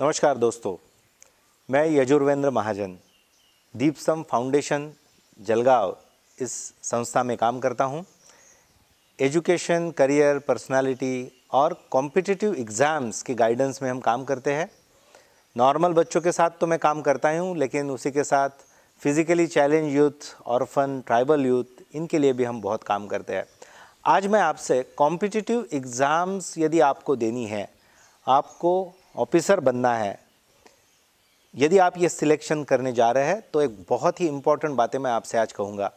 नमस्कार दोस्तों मैं यजुर्वेंद्र महाजन दीपसम फाउंडेशन जलगांव इस संस्था में काम करता हूँ एजुकेशन करियर पर्सनालिटी और कॉम्पिटिटिव एग्ज़ाम्स की गाइडेंस में हम काम करते हैं नॉर्मल बच्चों के साथ तो मैं काम करता ही हूँ लेकिन उसी के साथ physically challenge youth fun tribal youth इनके लिए भी हम बहुत काम करते हैं आज मैं आपसे कॉम्पिटिटिव एग्ज़ाम्स यदि आपको देनी है आपको ऑफिसर बनना है यदि आप ये सिलेक्शन करने जा रहे हैं तो एक बहुत ही इम्पॉर्टेंट बातें मैं आपसे आज कहूँगा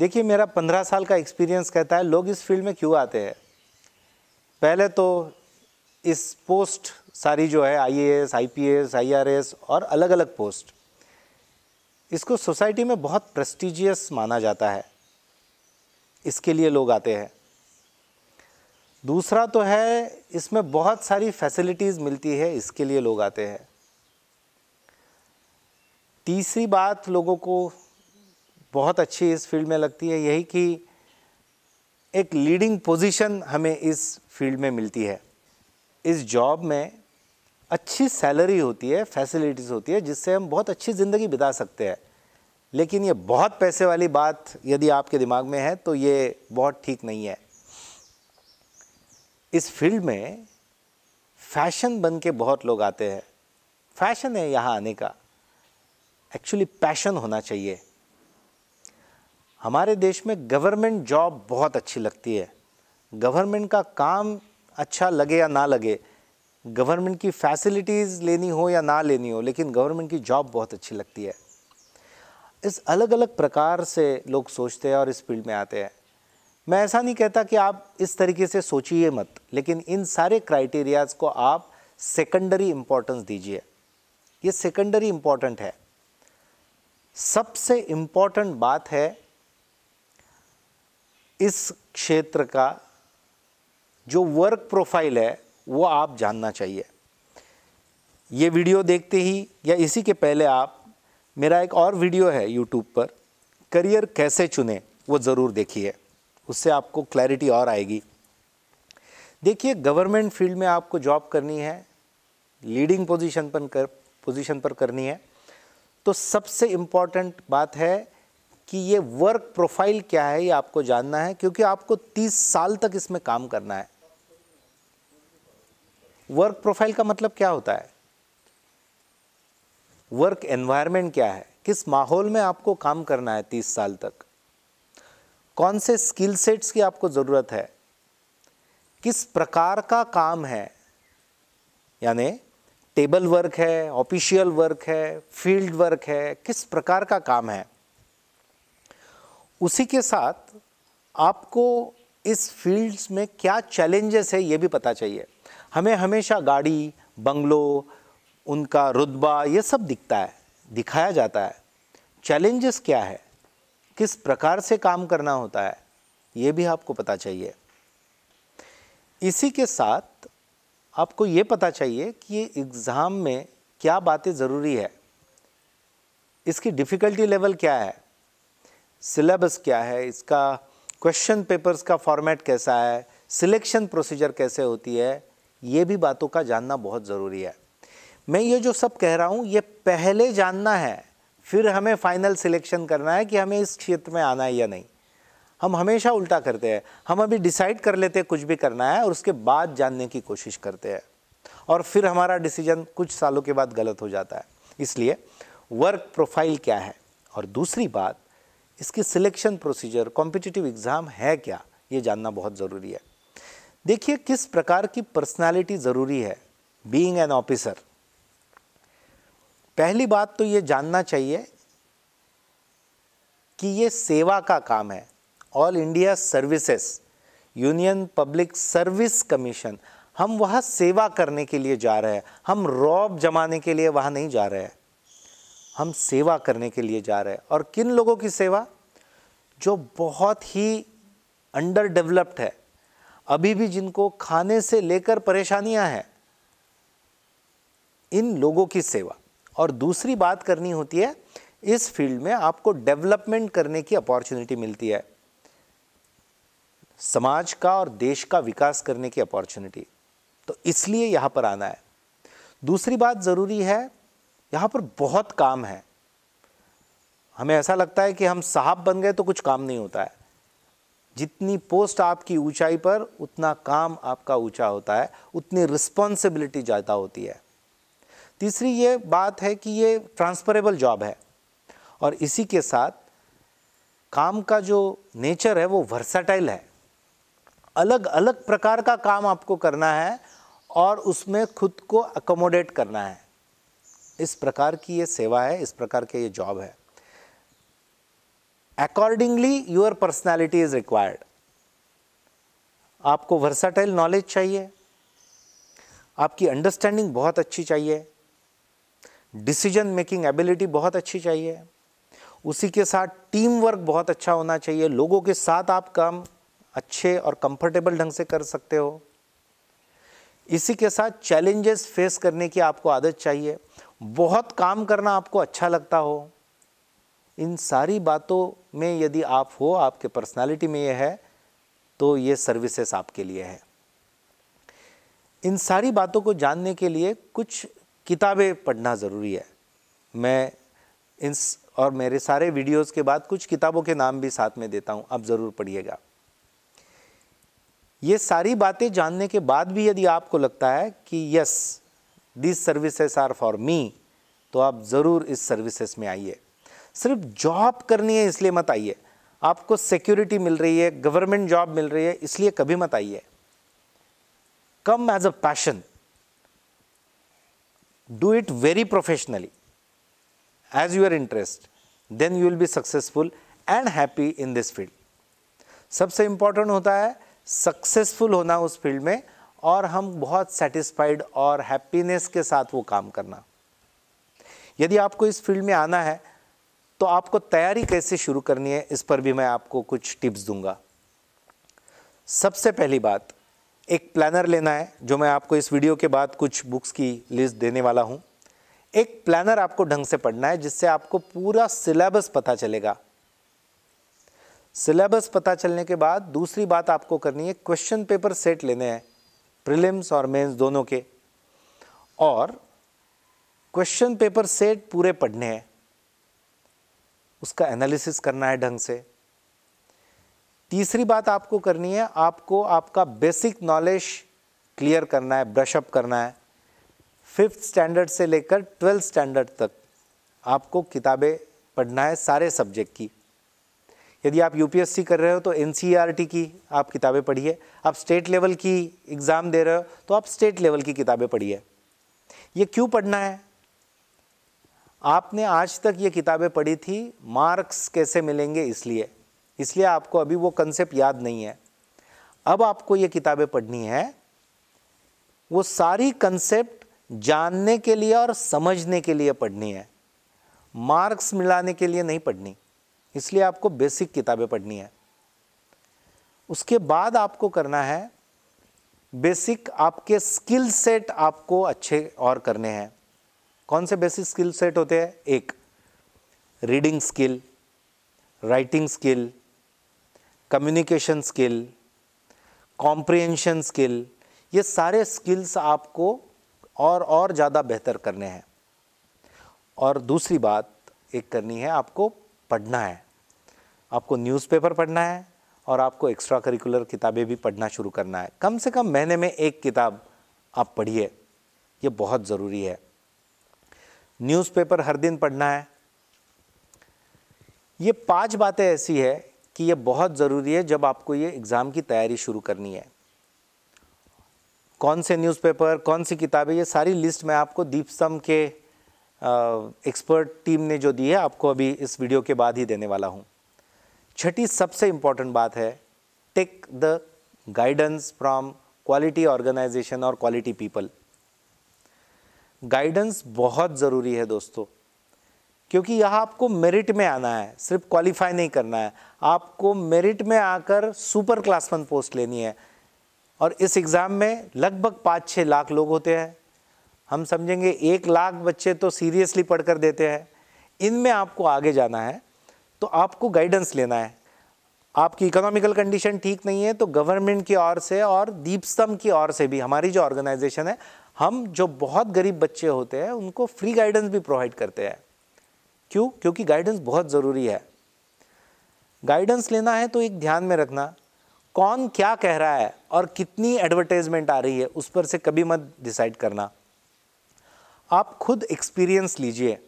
देखिए मेरा पंद्रह साल का एक्सपीरियंस कहता है लोग इस फील्ड में क्यों आते हैं पहले तो इस पोस्ट सारी जो है आईएएस, आईपीएस, आईआरएस और अलग अलग पोस्ट इसको सोसाइटी में बहुत प्रेस्टिजियस माना जाता है इसके लिए लोग आते हैं दूसरा तो है इसमें बहुत सारी फैसिलिटीज़ मिलती है इसके लिए लोग आते हैं तीसरी बात लोगों को बहुत अच्छी इस फील्ड में लगती है यही कि एक लीडिंग पोजीशन हमें इस फील्ड में मिलती है इस जॉब में अच्छी सैलरी होती है फैसिलिटीज़ होती है जिससे हम बहुत अच्छी ज़िंदगी बिता सकते हैं लेकिन ये बहुत पैसे वाली बात यदि आपके दिमाग में है तो ये बहुत ठीक नहीं है इस फील्ड में फैशन बन के बहुत लोग आते हैं फैशन है यहाँ आने का एक्चुअली पैशन होना चाहिए हमारे देश में गवर्नमेंट जॉब बहुत अच्छी लगती है गवर्नमेंट का काम अच्छा लगे या ना लगे गवर्नमेंट की फैसिलिटीज़ लेनी हो या ना लेनी हो लेकिन गवर्नमेंट की जॉब बहुत अच्छी लगती है इस अलग अलग प्रकार से लोग सोचते हैं और इस फील्ड में आते हैं मैं ऐसा नहीं कहता कि आप इस तरीके से सोचिए मत लेकिन इन सारे क्राइटेरियाज़ को आप सेकेंडरी इम्पोर्टेंस दीजिए ये सेकेंडरी इंपॉर्टेंट है सबसे इंपॉर्टेंट बात है इस क्षेत्र का जो वर्क प्रोफाइल है वो आप जानना चाहिए ये वीडियो देखते ही या इसी के पहले आप मेरा एक और वीडियो है यूट्यूब पर करियर कैसे चुने वो ज़रूर देखिए उससे आपको क्लैरिटी और आएगी देखिए गवर्नमेंट फील्ड में आपको जॉब करनी है लीडिंग पोजीशन पर कर पोजीशन पर करनी है तो सबसे इम्पॉर्टेंट बात है कि ये वर्क प्रोफाइल क्या है ये आपको जानना है क्योंकि आपको 30 साल तक इसमें काम करना है वर्क प्रोफाइल का मतलब क्या होता है वर्क एनवायरनमेंट क्या है किस माहौल में आपको काम करना है 30 साल तक कौन से स्किल सेट्स की आपको ज़रूरत है किस प्रकार का काम है यानी टेबल वर्क है ऑफिशियल वर्क है फील्ड वर्क है किस प्रकार का काम है उसी के साथ आपको इस फील्ड्स में क्या चैलेंजेस है ये भी पता चाहिए हमें हमेशा गाड़ी बंगलो उनका रुतबा ये सब दिखता है दिखाया जाता है चैलेंजेस क्या है किस प्रकार से काम करना होता है ये भी आपको पता चाहिए इसी के साथ आपको ये पता चाहिए कि एग्ज़ाम में क्या बातें ज़रूरी है इसकी डिफ़िकल्टी लेवल क्या है सिलेबस क्या है इसका क्वेश्चन पेपर्स का फॉर्मेट कैसा है सिलेक्शन प्रोसीजर कैसे होती है ये भी बातों का जानना बहुत ज़रूरी है मैं ये जो सब कह रहा हूँ ये पहले जानना है फिर हमें फाइनल सिलेक्शन करना है कि हमें इस क्षेत्र में आना है या नहीं हम हमेशा उल्टा करते हैं हम अभी डिसाइड कर लेते हैं कुछ भी करना है और उसके बाद जानने की कोशिश करते हैं और फिर हमारा डिसीजन कुछ सालों के बाद गलत हो जाता है इसलिए वर्क प्रोफाइल क्या है और दूसरी बात इसकी सिलेक्शन प्रोसीजर कॉम्पिटिटिव एग्ज़ाम है क्या ये जानना बहुत ज़रूरी है देखिए किस प्रकार की पर्सनालिटी ज़रूरी है बीइंग एन ऑफिसर पहली बात तो ये जानना चाहिए कि ये सेवा का काम है all India services union public service commission हम वहाँ सेवा करने के लिए जा रहे हैं हम रॉब जमाने के लिए वहाँ नहीं जा रहे हैं हम सेवा करने के लिए जा रहे हैं और किन लोगों की सेवा जो बहुत ही अंडर डेवलप्ड है अभी भी जिनको खाने से लेकर परेशानियां हैं इन लोगों की सेवा और दूसरी बात करनी होती है इस फील्ड में आपको डेवलपमेंट करने की अपॉर्चुनिटी मिलती है समाज का और देश का विकास करने की अपॉर्चुनिटी तो इसलिए यहाँ पर आना है दूसरी बात ज़रूरी है यहाँ पर बहुत काम है हमें ऐसा लगता है कि हम साहब बन गए तो कुछ काम नहीं होता है जितनी पोस्ट आपकी ऊंचाई पर उतना काम आपका ऊंचा होता है उतनी रिस्पॉन्सिबिलिटी ज़्यादा होती है तीसरी ये बात है कि ये ट्रांसफरेबल जॉब है और इसी के साथ काम का जो नेचर है वो वर्साटाइल है अलग अलग प्रकार का काम आपको करना है और उसमें खुद को अकोमोडेट करना है इस प्रकार की ये सेवा है इस प्रकार के ये जॉब है accordingly your personality is required आपको वर्साटाइल नॉलेज चाहिए आपकी अंडरस्टैंडिंग बहुत अच्छी चाहिए डिसीजन मेकिंग एबिलिटी बहुत अच्छी चाहिए उसी के साथ टीम वर्क बहुत अच्छा होना चाहिए लोगों के साथ आप काम अच्छे और कंफर्टेबल ढंग से कर सकते हो इसी के साथ चैलेंजेस फेस करने की आपको आदत चाहिए बहुत काम करना आपको अच्छा लगता हो इन सारी बातों में यदि आप हो आपके पर्सनालिटी में ये है तो ये सर्विसेस आपके लिए है इन सारी बातों को जानने के लिए कुछ किताबें पढ़ना ज़रूरी है मैं इन और मेरे सारे वीडियोस के बाद कुछ किताबों के नाम भी साथ में देता हूं आप ज़रूर पढ़िएगा ये सारी बातें जानने के बाद भी यदि आपको लगता है कि yes this services are for me तो आप ज़रूर इस सर्विसेज में आइए सिर्फ जॉब करनी है इसलिए मत आइए आपको सिक्योरिटी मिल रही है गवर्नमेंट जॉब मिल रही है इसलिए कभी मत आइए come as a passion do it very professionally as your interest then you will be successful and happy in this field सबसे इम्पॉर्टेंट होता है सक्सेसफुल होना उस फील्ड में और हम बहुत सेटिस्फाइड और हैप्पीनेस के साथ वो काम करना यदि आपको इस फील्ड में आना है तो आपको तैयारी कैसे शुरू करनी है इस पर भी मैं आपको कुछ टिप्स दूंगा सबसे पहली बात एक प्लानर लेना है जो मैं आपको इस वीडियो के बाद कुछ बुक्स की लिस्ट देने वाला हूँ एक प्लानर आपको ढंग से पढ़ना है जिससे आपको पूरा सिलेबस पता चलेगा सिलेबस पता चलने के बाद दूसरी बात आपको करनी है क्वेश्चन पेपर सेट लेने हैं प्रिलिम्स और मेंस दोनों के और क्वेश्चन पेपर सेट पूरे पढ़ने हैं उसका एनालिसिस करना है ढंग से तीसरी बात आपको करनी है आपको आपका बेसिक नॉलेज क्लियर करना है ब्रश अप करना है फिफ्थ स्टैंडर्ड से लेकर ट्वेल्थ स्टैंडर्ड तक आपको किताबें पढ़ना है सारे सब्जेक्ट की यदि आप यूपीएससी कर रहे हो तो एन e की आप किताबें पढ़िए आप स्टेट लेवल की एग्ज़ाम दे रहे हो तो आप स्टेट लेवल की किताबें पढ़िए ये क्यों पढ़ना है आपने आज तक ये किताबें पढ़ी थी मार्क्स कैसे मिलेंगे इसलिए इसलिए आपको अभी वो कंसेप्ट याद नहीं है अब आपको ये किताबें पढ़नी है वो सारी कंसेप्ट जानने के लिए और समझने के लिए पढ़नी है मार्क्स मिलाने के लिए नहीं पढ़नी इसलिए आपको बेसिक किताबें पढ़नी है उसके बाद आपको करना है बेसिक आपके स्किल सेट आपको अच्छे और करने हैं कौन से बेसिक स्किल सेट होते हैं एक reading skill writing skill communication skill comprehension skill ये सारे स्किल्स आपको और और ज़्यादा बेहतर करने हैं और दूसरी बात एक करनी है आपको पढ़ना है आपको न्यूज़पेपर पढ़ना है और आपको एक्स्ट्रा करिकुलर किताबें भी पढ़ना शुरू करना है कम से कम महीने में एक किताब आप पढ़िए ये बहुत ज़रूरी है न्यूज़पेपर हर दिन पढ़ना है ये पांच बातें ऐसी है कि ये बहुत ज़रूरी है जब आपको ये एग्ज़ाम की तैयारी शुरू करनी है कौन से न्यूज़पेपर कौन सी किताबें ये सारी लिस्ट मैं आपको दीपस्तम के एक्सपर्ट टीम ने जो दी है आपको अभी इस वीडियो के बाद ही देने वाला हूँ छठी सबसे इम्पॉर्टेंट बात है take the guidance from quality organisation और क्वालिटी पीपल गाइडेंस बहुत ज़रूरी है दोस्तों क्योंकि यहाँ आपको मेरिट में आना है सिर्फ क्वालिफाई नहीं करना है आपको मेरिट में आकर सुपर क्लास वन पोस्ट लेनी है और इस एग्ज़ाम में लगभग पाँच छः लाख लोग होते हैं हम समझेंगे एक लाख बच्चे तो सीरियसली पढ़ कर देते हैं इनमें आपको आगे जाना है तो आपको गाइडेंस लेना है आपकी इकोनॉमिकल कंडीशन ठीक नहीं है तो गवर्नमेंट की ओर से और दीपस्तम की ओर से भी हमारी जो ऑर्गेनाइजेशन है हम जो बहुत गरीब बच्चे होते हैं उनको फ्री गाइडेंस भी प्रोवाइड करते हैं क्यों क्योंकि गाइडेंस बहुत ज़रूरी है गाइडेंस लेना है तो एक ध्यान में रखना कौन क्या कह रहा है और कितनी एडवर्टाइजमेंट आ रही है उस पर से कभी मत डिसाइड करना आप खुद एक्सपीरियंस लीजिए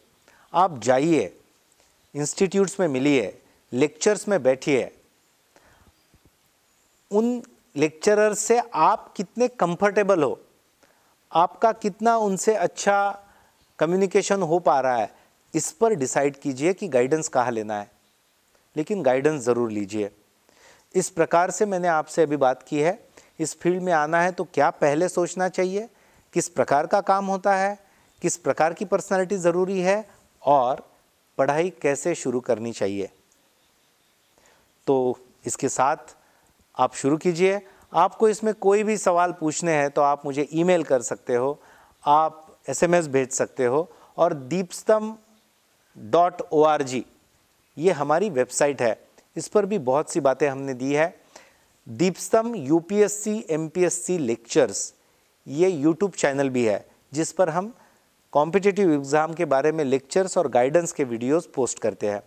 आप जाइए इंस्टीट्यूट्स में मिलिए लेक्चर्स में बैठिए उन लेक्चरर से आप कितने कंफर्टेबल हो आपका कितना उनसे अच्छा कम्युनिकेशन हो पा रहा है इस पर डिसाइड कीजिए कि गाइडेंस कहाँ लेना है लेकिन गाइडेंस ज़रूर लीजिए इस प्रकार से मैंने आपसे अभी बात की है इस फील्ड में आना है तो क्या पहले सोचना चाहिए किस प्रकार का काम होता है किस प्रकार की पर्सनालिटी ज़रूरी है और पढ़ाई कैसे शुरू करनी चाहिए तो इसके साथ आप शुरू कीजिए आपको इसमें कोई भी सवाल पूछने हैं तो आप मुझे ईमेल कर सकते हो आप एसएमएस भेज सकते हो और दीपस्तम डॉट ओ आर जी ये हमारी वेबसाइट है इस पर भी बहुत सी बातें हमने दी है दीपस्तम यूपीएससी एमपीएससी लेक्चर्स ये यूट्यूब चैनल भी है जिस पर हम कॉम्पिटिटिव एग्ज़ाम के बारे में लेक्चर्स और गाइडेंस के वीडियोस पोस्ट करते हैं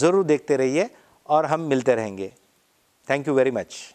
ज़रूर देखते रहिए और हम मिलते रहेंगे थैंक यू वेरी मच